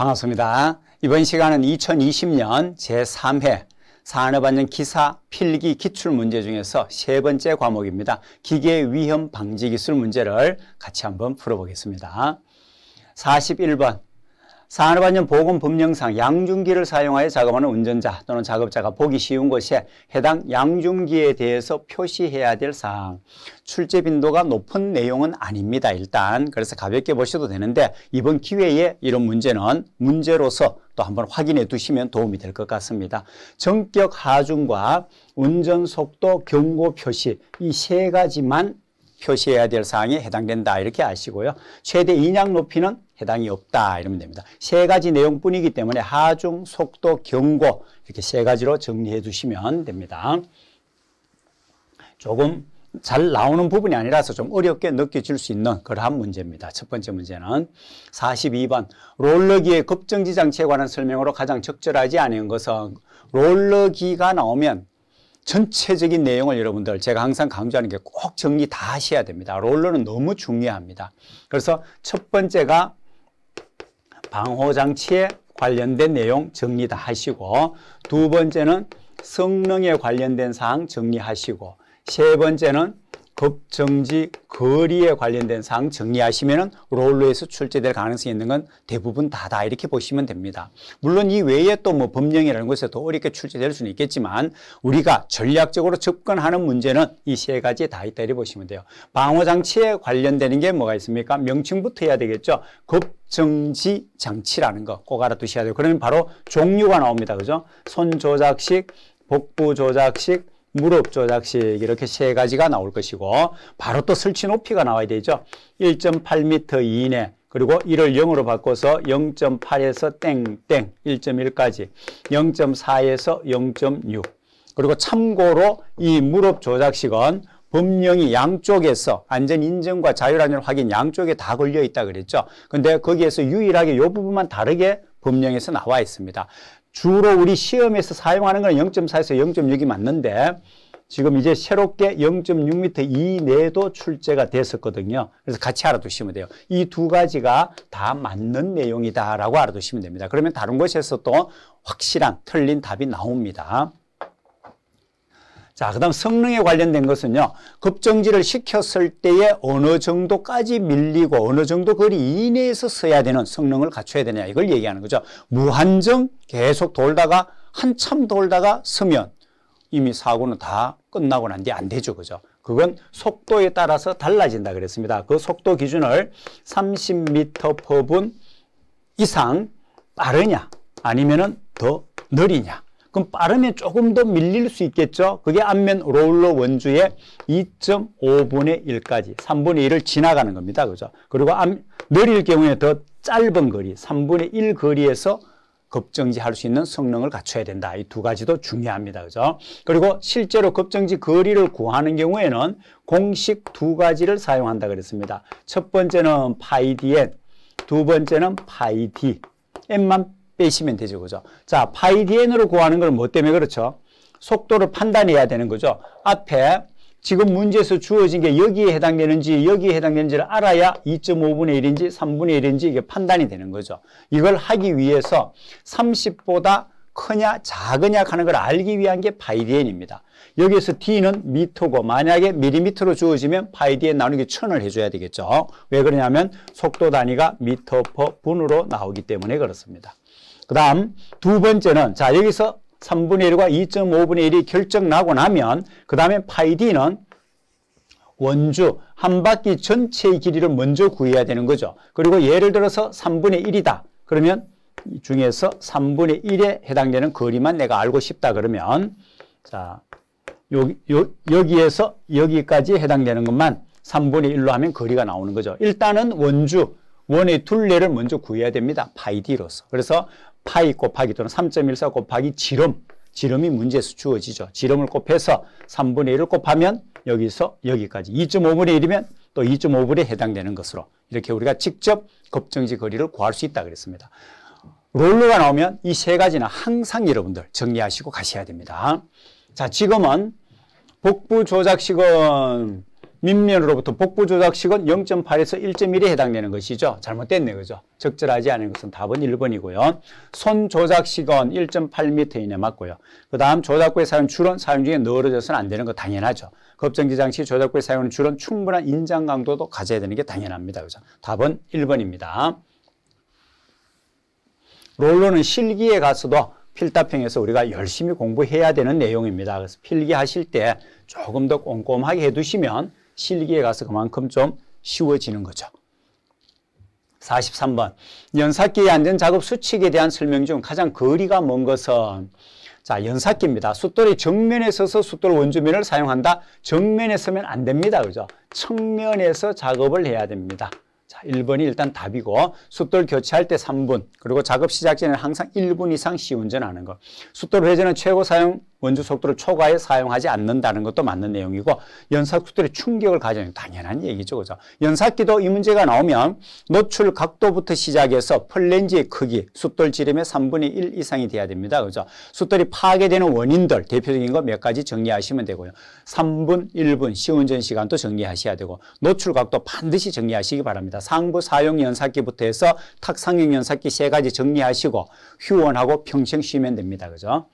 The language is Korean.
반갑습니다. 이번 시간은 2020년 제3회 산업안전 기사 필기 기출 문제 중에서 세 번째 과목입니다. 기계 위험 방지 기술 문제를 같이 한번 풀어보겠습니다. 41번 산업안전 보건법령상 양중기를 사용하여 작업하는 운전자 또는 작업자가 보기 쉬운 곳에 해당 양중기에 대해서 표시해야 될 사항 출제 빈도가 높은 내용은 아닙니다 일단 그래서 가볍게 보셔도 되는데 이번 기회에 이런 문제는 문제로서 또 한번 확인해 두시면 도움이 될 것 같습니다 전격 하중과 운전속도 경고 표시 이 세 가지만 표시해야 될 사항에 해당된다 이렇게 아시고요 최대 인양 높이는 해당이 없다 이러면 됩니다. 세 가지 내용뿐이기 때문에 하중, 속도, 경고 이렇게 세 가지로 정리해 두시면 됩니다. 조금 잘 나오는 부분이 아니라서 좀 어렵게 느껴질 수 있는 그러한 문제입니다. 첫 번째 문제는 42번 롤러기의 급정지 장치에 관한 설명으로 가장 적절하지 않은 것은 롤러기가 나오면 전체적인 내용을 여러분들 제가 항상 강조하는 게 꼭 정리 다 하셔야 됩니다. 롤러는 너무 중요합니다. 그래서 첫 번째가 방호장치에 관련된 내용 정리 다 하시고 두 번째는 성능에 관련된 사항 정리하시고 세 번째는 법정지 거리에 관련된 사항 정리하시면 롤로에서 출제될 가능성이 있는 건 대부분 다다 이렇게 보시면 됩니다. 물론 이 외에 또 뭐 법령이라는 것에 더 어렵게 출제될 수는 있겠지만 우리가 전략적으로 접근하는 문제는 이 세 가지 다 있다 이렇게 보시면 돼요. 방어장치에 관련되는 게 뭐가 있습니까? 명칭부터 해야 되겠죠. 급정지 장치라는 거 꼭 알아두셔야 돼요. 그러면 바로 종류가 나옵니다. 그죠? 손 조작식 복부 조작식, 무릎 조작식 이렇게 세 가지가 나올 것이고 바로 또 설치 높이가 나와야 되죠. 1.8m 이내 그리고 이를 0으로 바꿔서 0.8에서 땡땡 1.1까지 0.4에서 0.6 그리고 참고로 이 무릎 조작식은 법령이 양쪽에서 안전인증과 자율안전 확인 양쪽에 다 걸려 있다 그랬죠. 근데 거기에서 유일하게 이 부분만 다르게 법령에서 나와 있습니다. 주로 우리 시험에서 사용하는 건 0.4에서 0.6이 맞는데 지금 이제 새롭게 0.6m 이내도 출제가 됐었거든요. 그래서 같이 알아두시면 돼요. 이 두 가지가 다 맞는 내용이다라고 알아두시면 됩니다. 그러면 다른 곳에서 또 확실한 틀린 답이 나옵니다. 자, 그 다음 성능에 관련된 것은요. 급정지를 시켰을 때에 어느 정도까지 밀리고 어느 정도 거리 이내에서 써야 되는 성능을 갖춰야 되냐 이걸 얘기하는 거죠. 무한정 계속 돌다가 한참 돌다가 서면 이미 사고는 다 끝나고 난 뒤 안 되죠. 그죠? 그건 속도에 따라서 달라진다 그랬습니다. 그 속도 기준을 30m/분 이상 빠르냐 아니면은 더 느리냐 그럼 빠르면 조금 더 밀릴 수 있겠죠. 그게 앞면 롤러 원주의 2.5분의 1까지 3분의 1을 지나가는 겁니다. 그죠? 그리고 앞, 느릴 경우에 더 짧은 거리 3분의 1 거리에서 급정지 할 수 있는 성능을 갖춰야 된다. 이 두 가지도 중요합니다. 그죠? 그리고 실제로 급정지 거리를 구하는 경우에는 공식 두 가지를 사용한다 그랬습니다. 첫 번째는 파이 d n 두 번째는 파이 d n만 빼시면 되죠. 그죠? 자, 파이 dn으로 구하는 걸뭐 때문에 그렇죠? 속도를 판단해야 되는 거죠. 앞에 지금 문제에서 주어진 게 여기에 해당되는지 여기에 해당되는지를 알아야 2.5분의 1인지 3분의 1인지 이게 판단이 되는 거죠. 이걸 하기 위해서 30보다 크냐 작으냐 하는 걸 알기 위한 게 파이디엔입니다. 여기에서 d는 미터고 만약에 밀리미터로 주어지면 파이디엔 나누기 1 0을 해줘야 되겠죠. 왜 그러냐면 속도 단위가 미터 퍼 분으로 나오기 때문에 그렇습니다. 그 다음 두 번째는 자 여기서 3분의 1과 2.5분의 1이 결정나고 나면 그 다음에 파이디는 원주 한 바퀴 전체의 길이를 먼저 구해야 되는 거죠. 그리고 예를 들어서 3분의 1이다. 그러면 중에서 3분의 1에 해당되는 거리만 내가 알고 싶다 그러면 자 요, 요, 여기에서 여기까지 해당되는 것만 3분의 1로 하면 거리가 나오는 거죠. 일단은 원주, 원의 둘레를 먼저 구해야 됩니다. 파이 d로서. 그래서 파이 곱하기 또는 3.14 곱하기 지름, 지름이 문제에서 주어지죠. 지름을 곱해서 3분의 1을 곱하면 여기서 여기까지 2.5분의 1이면 또 2.5분에 해당되는 것으로 이렇게 우리가 직접 급정지 거리를 구할 수 있다 그랬습니다. 롤러가 나오면 이 세 가지는 항상 여러분들 정리하시고 가셔야 됩니다. 자, 지금은 복부 조작식은 밑면으로부터 복부 조작식은 0.8에서 1.1에 해당되는 것이죠. 잘못됐네, 그죠? 적절하지 않은 것은 답은 1번이고요. 손 조작식은 1.8m 이네 맞고요. 그 다음 조작구의 사용 줄은 사용 중에 늘어져서는 안 되는 거 당연하죠. 겁정지 장치 조작구의 사용은 줄은 충분한 인장 강도도 가져야 되는 게 당연합니다. 그죠? 답은 1번입니다. 롤러는 실기에 가서도 필답형에서 우리가 열심히 공부해야 되는 내용입니다. 그래서 필기하실 때 조금 더 꼼꼼하게 해두시면 실기에 가서 그만큼 좀 쉬워지는 거죠. 43번 연삭기의 안전작업 수칙에 대한 설명 중 가장 거리가 먼 것은 자 연삭기입니다. 숫돌이 정면에 서서 숫돌 원주면을 사용한다. 정면에 서면 안 됩니다. 그죠? 측면에서 작업을 해야 됩니다. 자, 1번이 일단 답이고 숫돌 교체할 때 3분 그리고 작업 시작 전에 항상 1분 이상 시운전하는 것 숫돌 회전은 최고 사용 원주 속도를 초과해 사용하지 않는다는 것도 맞는 내용이고 연사 속도에 충격을 가져는 당연한 얘기죠. 그죠? 연사기도 이 문제가 나오면 노출 각도부터 시작해서 플렌지의 크기, 숫돌 지름의 3분의 1 이상이 돼야 됩니다. 그죠? 숫돌이 파괴되는 원인들 대표적인 거 몇 가지 정리하시면 되고요. 3분, 1분, 시운전 시간도 정리하셔야 되고 노출 각도 반드시 정리하시기 바랍니다. 상부 사용 연사기부터 해서 탁상용 연사기 세 가지 정리하시고 휴원하고 평생 쉬면 됩니다. 그죠?